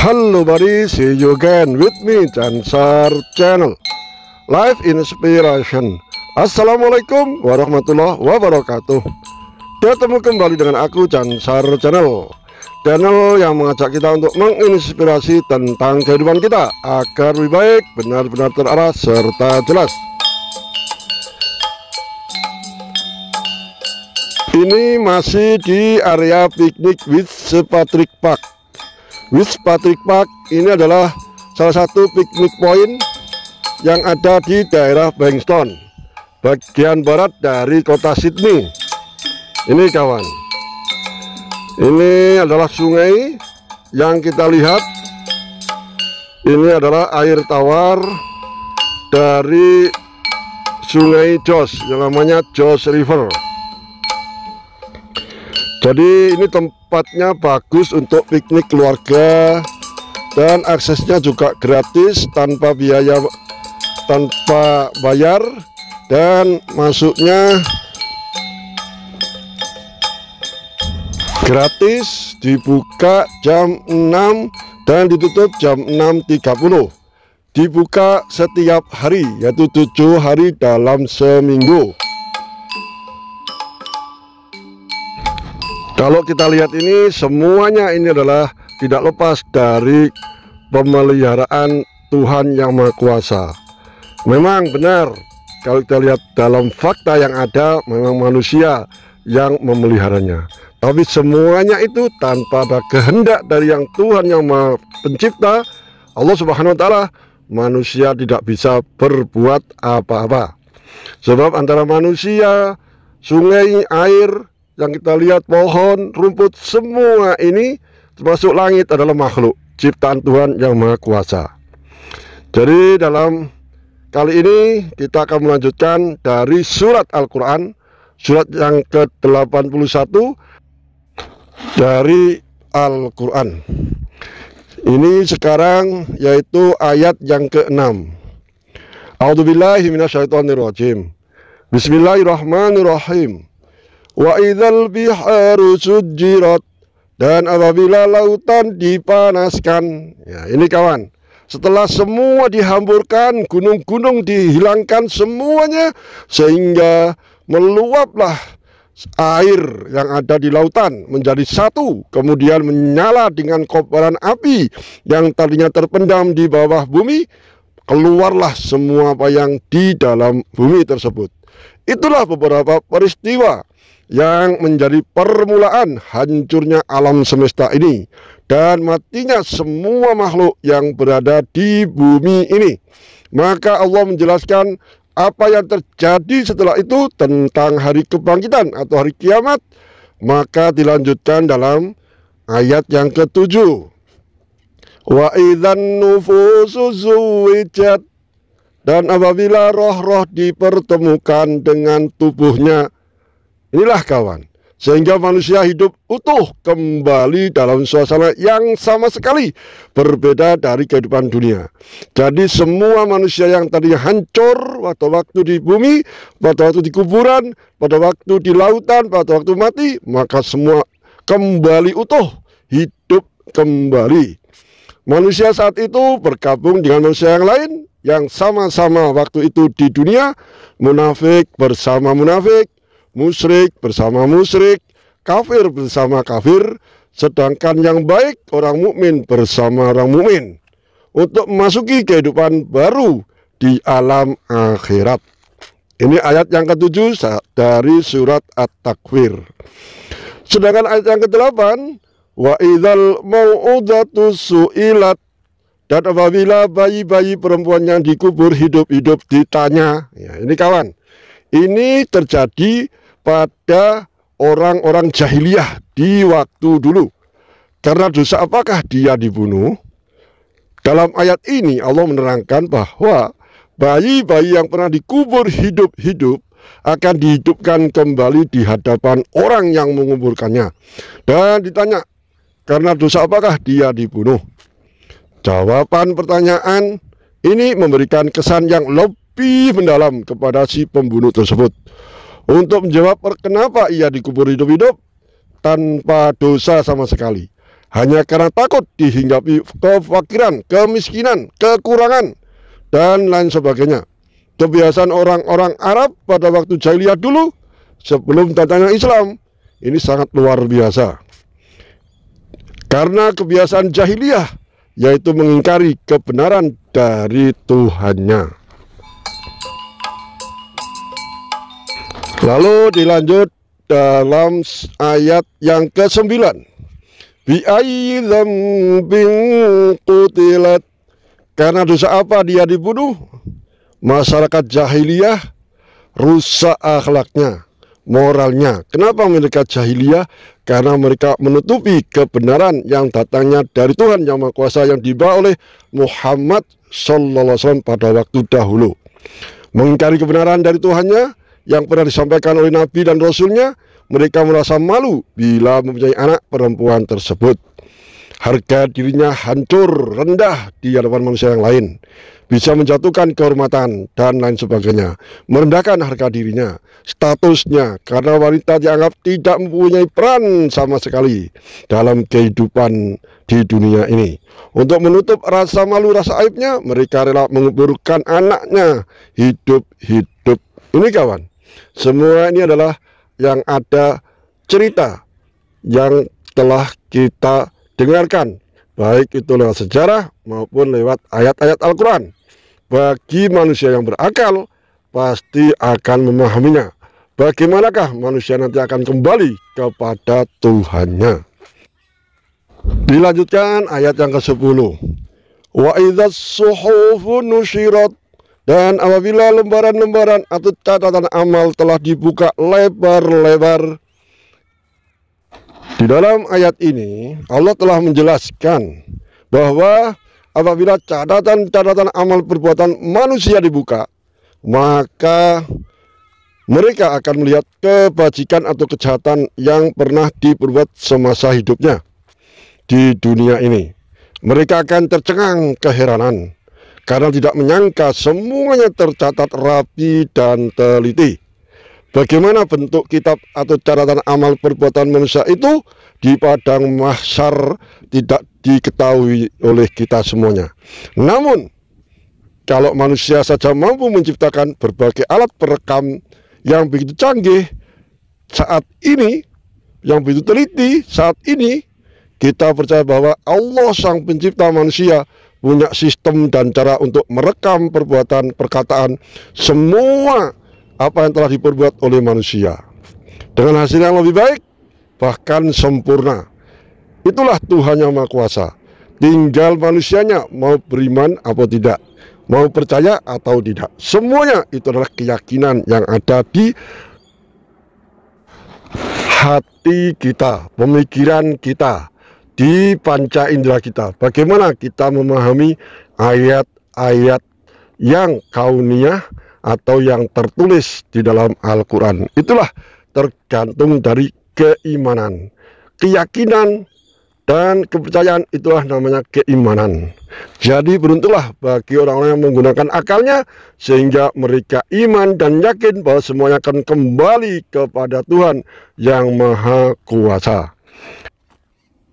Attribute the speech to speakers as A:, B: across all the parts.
A: Halo, buddy, see you again with me Sar Channel Live Inspiration Assalamualaikum warahmatullahi wabarakatuh Ketemu kembali dengan aku Sar Channel Channel yang mengajak kita untuk menginspirasi tentang kehidupan kita Agar lebih baik, benar-benar terarah, serta jelas Ini masih di area piknik with Patrick Park Patrick Park ini adalah salah satu piknik point yang ada di daerah Bangston, bagian barat dari kota Sydney. Ini kawan, ini adalah sungai yang kita lihat. Ini adalah air tawar dari sungai Jos yang namanya Jos River. Jadi ini tempat tempatnya bagus untuk piknik keluarga dan aksesnya juga gratis tanpa biaya tanpa bayar dan masuknya gratis dibuka jam 6 dan ditutup jam 6.30 dibuka setiap hari yaitu tujuh hari dalam seminggu Kalau kita lihat ini semuanya ini adalah tidak lepas dari pemeliharaan Tuhan Yang Maha Kuasa. Memang benar kalau kita lihat dalam fakta yang ada memang manusia yang memeliharanya. Tapi semuanya itu tanpa ada kehendak dari yang Tuhan yang Maha Pencipta Allah Subhanahu wa taala, manusia tidak bisa berbuat apa-apa. Sebab antara manusia, sungai, air yang kita lihat pohon, rumput, semua ini termasuk langit adalah makhluk ciptaan Tuhan yang Maha Kuasa. Jadi dalam kali ini kita akan melanjutkan dari surat Al-Qur'an surat yang ke-81 dari Al-Qur'an. Ini sekarang yaitu ayat yang ke-6. A'udzubillahi minasyaitonirrajim. Bismillahirrahmanirrahim. Wa idzal biharu sujirat dan apabila lautan dipanaskan. Ya, ini kawan. Setelah semua dihamburkan, gunung-gunung dihilangkan semuanya sehingga meluaplah air yang ada di lautan menjadi satu, kemudian menyala dengan kobaran api yang tadinya terpendam di bawah bumi, keluarlah semua apa yang di dalam bumi tersebut. Itulah beberapa peristiwa yang menjadi permulaan hancurnya alam semesta ini dan matinya semua makhluk yang berada di bumi ini. Maka Allah menjelaskan apa yang terjadi setelah itu tentang hari kebangkitan atau hari kiamat. Maka dilanjutkan dalam ayat yang ketujuh. Wa idhan nufusu zuwijat dan apabila roh-roh dipertemukan dengan tubuhnya Inilah kawan, sehingga manusia hidup utuh kembali dalam suasana yang sama sekali berbeda dari kehidupan dunia. Jadi semua manusia yang tadinya hancur pada waktu di bumi, pada waktu di kuburan, pada waktu di lautan, pada waktu mati, maka semua kembali utuh, hidup kembali. Manusia saat itu bergabung dengan manusia yang lain yang sama-sama waktu itu di dunia, munafik bersama munafik, musyrik bersama musyrik, kafir bersama kafir, sedangkan yang baik orang mukmin bersama orang mukmin untuk memasuki kehidupan baru di alam akhirat. Ini ayat yang ketujuh dari surat At-Takwir. Sedangkan ayat yang kedelapan, wa idzal mau'udatu su'ilat dan apabila bayi-bayi perempuan yang dikubur hidup-hidup ditanya, ya, ini kawan, ini terjadi kepada orang-orang jahiliyah di waktu dulu. Karena dosa apakah dia dibunuh? Dalam ayat ini Allah menerangkan bahwa bayi-bayi yang pernah dikubur hidup-hidup akan dihidupkan kembali di hadapan orang yang menguburkannya. Dan ditanya, karena dosa apakah dia dibunuh? Jawaban pertanyaan ini memberikan kesan yang lebih mendalam kepada si pembunuh tersebut untuk menjawab kenapa ia dikubur hidup-hidup tanpa dosa sama sekali. Hanya karena takut dihinggapi kefakiran, kemiskinan, kekurangan, dan lain sebagainya. Kebiasaan orang-orang Arab pada waktu jahiliyah dulu sebelum datangnya Islam ini sangat luar biasa. Karena kebiasaan jahiliyah yaitu mengingkari kebenaran dari Tuhannya. Lalu dilanjut dalam ayat yang ke-9. Bi bin Karena dosa apa dia dibunuh? Masyarakat jahiliyah rusak akhlaknya, moralnya. Kenapa mereka jahiliyah? Karena mereka menutupi kebenaran yang datangnya dari Tuhan yang Maha Kuasa yang dibawa oleh Muhammad Sallallahu Alaihi Wasallam pada waktu dahulu. Mengingkari kebenaran dari Tuhannya, yang pernah disampaikan oleh Nabi dan Rasulnya, mereka merasa malu bila mempunyai anak perempuan tersebut. Harga dirinya hancur, rendah di hadapan manusia yang lain. Bisa menjatuhkan kehormatan dan lain sebagainya. Merendahkan harga dirinya, statusnya, karena wanita dianggap tidak mempunyai peran sama sekali dalam kehidupan di dunia ini. Untuk menutup rasa malu, rasa aibnya, mereka rela menguburkan anaknya hidup-hidup. Ini kawan, semua ini adalah yang ada cerita yang telah kita dengarkan baik itu lewat sejarah maupun lewat ayat-ayat Al-Quran. Bagi manusia yang berakal, pasti akan memahaminya. Bagaimanakah manusia nanti akan kembali kepada Tuhannya? Dilanjutkan ayat yang ke-10. Wa suhufu nusyirat dan apabila lembaran-lembaran atau catatan amal telah dibuka lebar-lebar Di dalam ayat ini Allah telah menjelaskan bahwa apabila catatan-catatan amal perbuatan manusia dibuka Maka mereka akan melihat kebajikan atau kejahatan yang pernah diperbuat semasa hidupnya di dunia ini Mereka akan tercengang keheranan karena tidak menyangka semuanya tercatat rapi dan teliti. Bagaimana bentuk kitab atau catatan amal perbuatan manusia itu di padang mahsyar tidak diketahui oleh kita semuanya. Namun kalau manusia saja mampu menciptakan berbagai alat perekam yang begitu canggih saat ini, yang begitu teliti saat ini, kita percaya bahwa Allah sang pencipta manusia punya sistem dan cara untuk merekam perbuatan perkataan semua apa yang telah diperbuat oleh manusia dengan hasil yang lebih baik bahkan sempurna itulah Tuhan yang Maha Kuasa tinggal manusianya mau beriman atau tidak mau percaya atau tidak semuanya itu adalah keyakinan yang ada di hati kita pemikiran kita di panca indera kita. Bagaimana kita memahami ayat-ayat yang kauniyah atau yang tertulis di dalam Al-Quran. Itulah tergantung dari keimanan. Keyakinan dan kepercayaan itulah namanya keimanan. Jadi beruntunglah bagi orang-orang yang menggunakan akalnya sehingga mereka iman dan yakin bahwa semuanya akan kembali kepada Tuhan yang Maha Kuasa.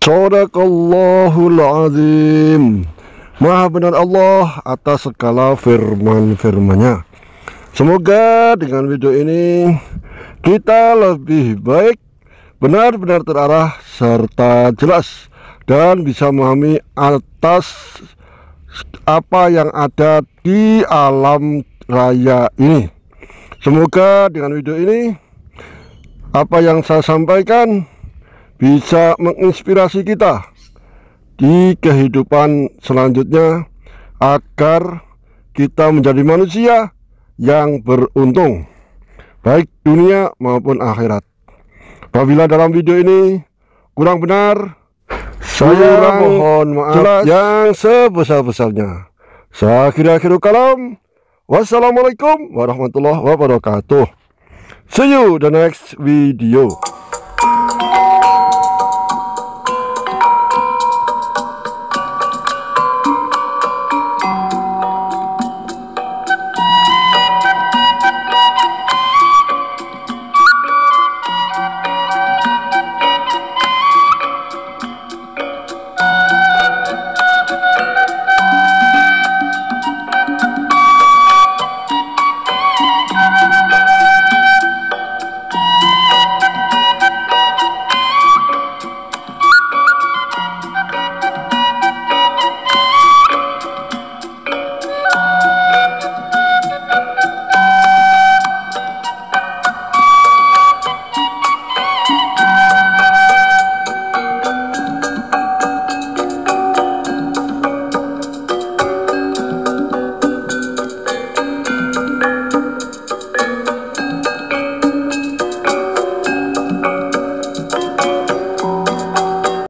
A: Sadaqallahul azim Maha benar Allah atas segala firman-firmannya Semoga dengan video ini Kita lebih baik Benar-benar terarah Serta jelas Dan bisa memahami atas Apa yang ada di alam raya ini Semoga dengan video ini Apa yang saya sampaikan bisa menginspirasi kita di kehidupan selanjutnya agar kita menjadi manusia yang beruntung baik dunia maupun akhirat apabila dalam video ini kurang benar saya mohon maaf jelas yang sebesar-besarnya saya akhir akhir kalam wassalamualaikum warahmatullahi wabarakatuh see you the next video